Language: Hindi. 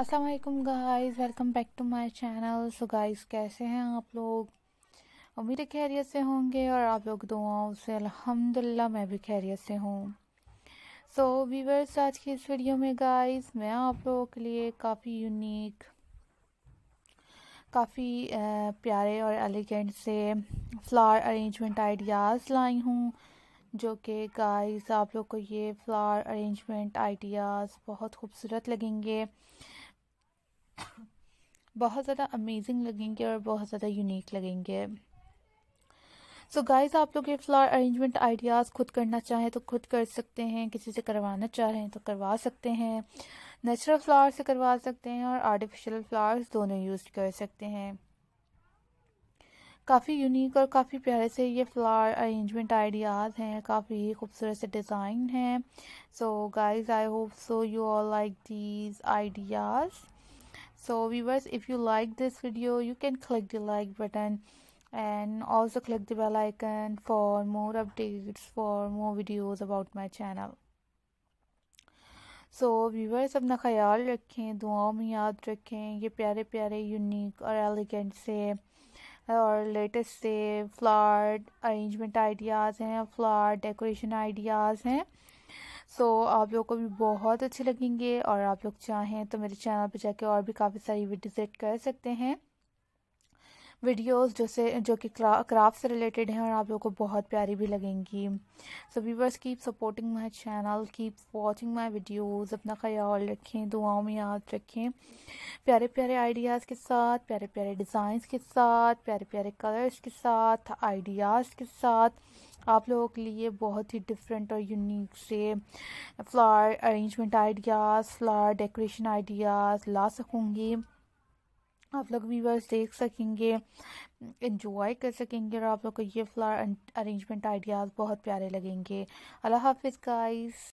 Aslam guys welcome back to my channel so guys कैसे हैं आप लोग उम्मीद खैरियत से होंगे और आप लोग दुआओं से अल्हम्दुलिल्लाह मैं भी खैरियत से हूँ सो वीवर्स आज की इस वीडियो में गाइज मैं आप लोगों के लिए काफ़ी यूनिक काफ़ी प्यारे और एलिगेंट से फ्लावर अरेंजमेंट आइडियाज़ लाई हूँ जो कि गाइज आप लोग को ये फ्लावर अरेंजमेंट आइडियाज़ बहुत खूबसूरत लगेंगे बहुत ज़्यादा अमेजिंग लगेंगे और बहुत ज़्यादा यूनिक लगेंगे सो so गाइस आप लोग ये फ्लावर अरेंजमेंट आइडियाज़ खुद करना चाहें तो खुद कर सकते हैं किसी से करवाना चाह रहे हैं तो करवा सकते हैं नेचुरल फ्लावर से करवा सकते हैं और आर्टिफिशियल फ्लावर्स दोनों यूज़ कर सकते हैं काफ़ी यूनिक और काफ़ी प्यारे से ये फ्लावर अरेंजमेंट आइडियाज़ हैं काफ़ी खूबसूरत से डिज़ाइन हैं so guys I hope so you all like these ideas so viewers if you like this video you can click the like button and also click the bell icon for more updates for more videos about my channel so viewers अपना ख्याल रखें दुआओं में याद रखें ये प्यारे प्यारे यूनिक और एलिगेंट से और लेटेस्ट से फ्लावर अरेंजमेंट आइडियाज़ हैं फ्लावर डेकोरेशन आइडियाज़ हैं आप लोगों को भी बहुत अच्छे लगेंगे और आप लोग चाहें तो मेरे चैनल पर जाके और भी काफ़ी सारी वीडियोज़ एड कर सकते हैं वीडियोस जैसे जो कि क्राफ्ट से रिलेटेड हैं और आप लोगों को बहुत प्यारी भी लगेंगी so viewers keep supporting my channel keep watching my videos अपना ख्याल रखें दुआओं में याद रखें प्यारे प्यारे आइडियाज़ के साथ प्यारे प्यारे डिज़ाइंस के साथ प्यारे प्यारे कलर्स के साथ आइडियाज़ के साथ आप लोगों के लिए बहुत ही डिफरेंट और यूनिक से flower arrangement ideas flower decoration ideas ला सकूँगी आप लोग व्यूवर्स देख सकेंगे इन्जॉय कर सकेंगे और आप लोग को ये फ्लावर अरेंजमेंट आइडियाज़ बहुत प्यारे लगेंगे अल्लाह हाफिज़ गाइस